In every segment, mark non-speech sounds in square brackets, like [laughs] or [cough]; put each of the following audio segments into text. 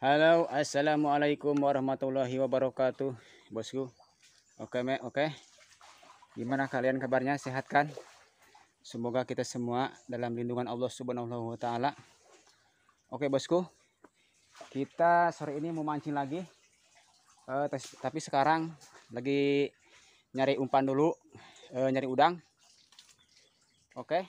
Halo, assalamualaikum warahmatullahi wabarakatuh, bosku. Oke, me, oke. Gimana kalian kabarnya? Sehat kan? Semoga kita semua dalam lindungan Allah Subhanahu wa taala. Oke, bosku. Kita sore ini mau mancing lagi. Uh, tapi sekarang lagi nyari umpan dulu, uh, nyari udang. Oke.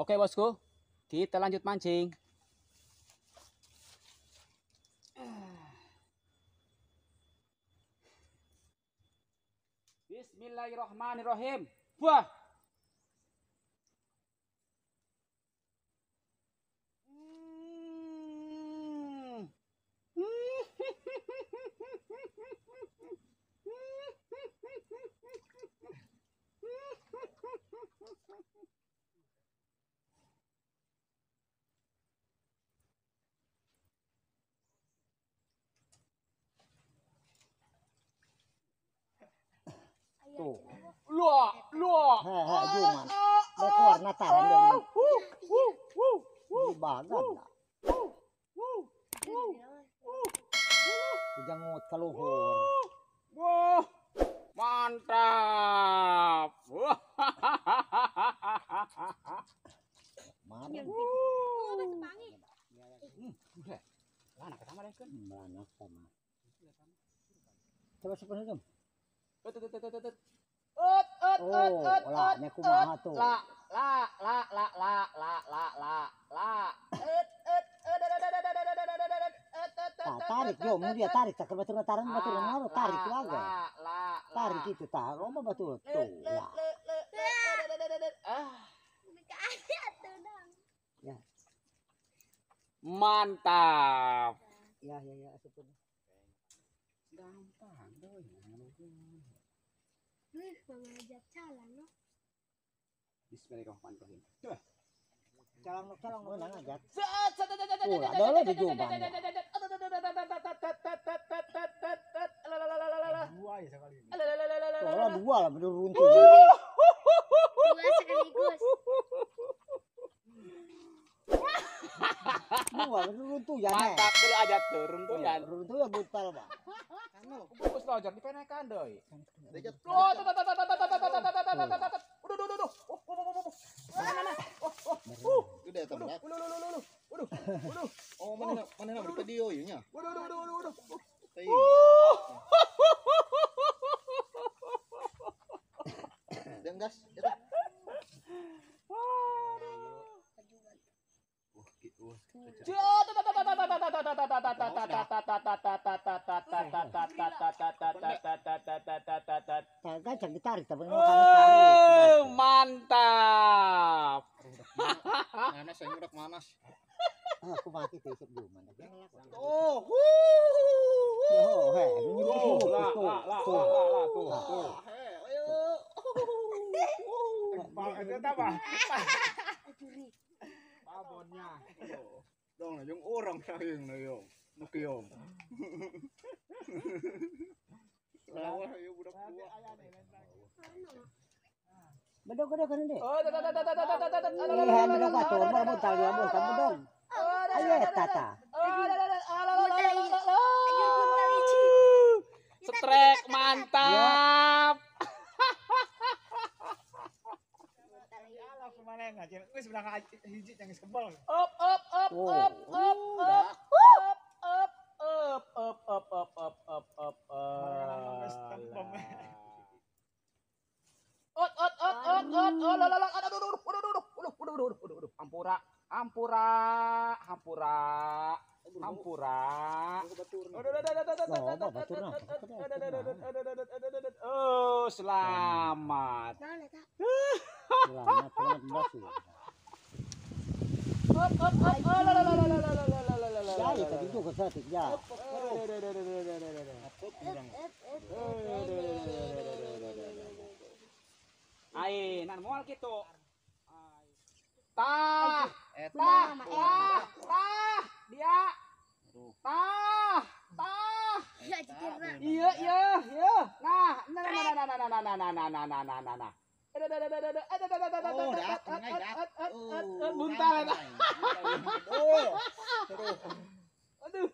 Oke bosku, kita lanjut mancing. Bismillahirrahmanirrahim. Wah, tuh. Luah, luah. He he, Juman. Ah, ah, dah keluar ah. Natal anda ini. Di lah. Jangut keluhur. Wah, mantap. [laughs] Mana? Oh, Mana hmm, Mana Ut ut ut tuh? La la la la la la la la la. Ut tarik yo mun dia tarik tak batur nataran batu naon tarik lagi, Tarik itu tah romo batu tuh. Ya. Mantap. Ya ya ya asup. Gampang doy. Wih, mengajak calon loh. Bismillahirrahmanirrahim. Tuh. Calon lo, calon lo nang ajak. Zat, zat, Oh, ada lo di Jombang. Dua ya sekali. Kalau dua lah bener runtuh. Dua sekaligus. Dua bener runtuh ya. Mantap dulu aja tuh runtuh ya. Runtuh ya brutal Pak jangan dipenekan doi. Oh, udah, udah, udah, udah, udah, udah, udah, udah, udah, udah, Udah, udah, udah. udah, udah, udah, udah, udah, udah, udah, udah, udah, udah, udah, udah, udah, Udah, udah, udah, udah. Udah, udah. udah, udah, udah, udah, udah, udah, jangan dicari tapi oh, tarik, mantap mana saya ngurek manas eh, ah, aku mati tuh dulu mana oh Babonnya. Oh, oh, ah. Dong, yung urang sa yung na yung. Lawa ya budak Oh, Bedok bedok kan deh. Oh, tata tata tata tata tata. Iya, bedok batu, mau mutal ya, mau kamu dong. Ayo tata. Strek mantap. Kemana yang ngajin? Wis udah ngajin hiji yang sebel. Up up up up up up. Hampura, Hampura, Hampura. Hampura. Oh, selamat. Selamat, Ayo, nan mual gitu tah tah tah tah dia tah tah iya iya iya nah nah nah nah nah nah nah nah nah nah nah nah nah muntah aduh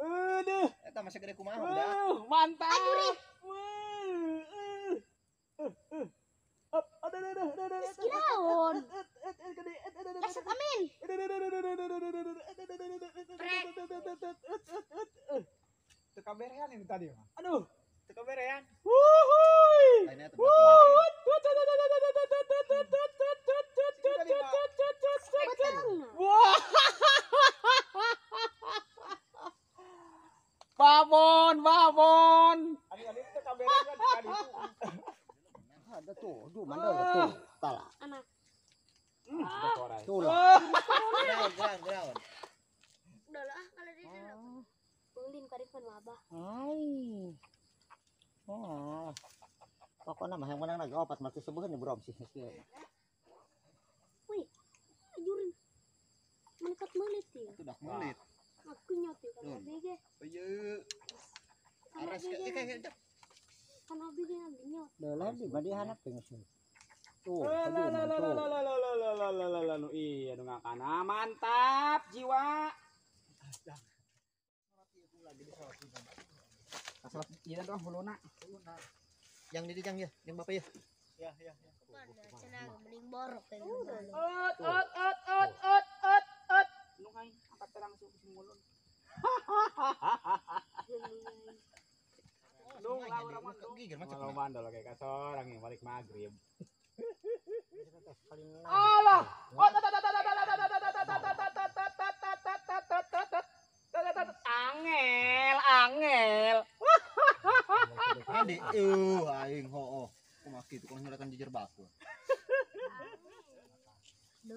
aduh aduh masih gede kumaha udah mantap aduh aduh aduh aduh aduh aduh Masuk amin. Teka berean ini tadi, Aduh, teka berean. Wuhuy. Babon, babon. Ada tuh, tuh mandor tuh. Tala. Anak. Tuh lah. Ground, ground, ground. Udah lah, kalau di dalam. Mungkin oh. karifan wabah. Ay. Oh. Pokoknya mah yang menang lagi opat oh, mati sebuah nih bro sih. Wih, ajurin. Melikat melit ya. Itu dah melit. Aku nyoti kalau bege. Ayo. Aras kayak kayak kayak. Kalau bege nanti nyot. Dah lah di badi hanap pengen sih. Oh, Iya, dong karena mantap jiwa. Asal iya dong huluna. Yang di dijang ya, yang bapak ya. Ya, ya, Kalau mandol kayak kasorang yang balik maghrib. Allah. Oh, tat tat tat tat tat tat tat tat tat angel, angel. Ade, eueuh aing hooh. Kumaha kitu kalau nyorekan jejer baku.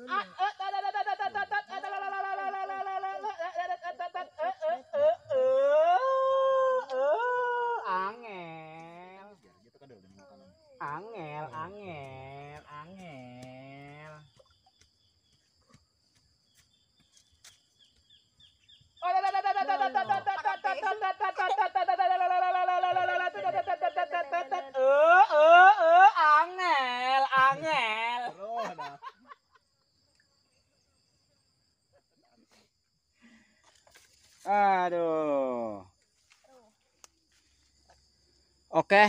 Ah, tat tat tat Angel, angel, angel. Aduh. Oke. Okay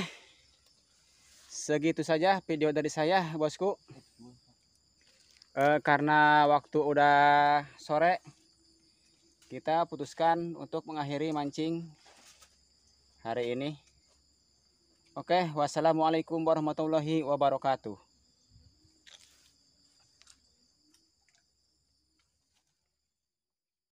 segitu saja video dari saya bosku e, karena waktu udah sore kita putuskan untuk mengakhiri mancing hari ini oke wassalamualaikum warahmatullahi wabarakatuh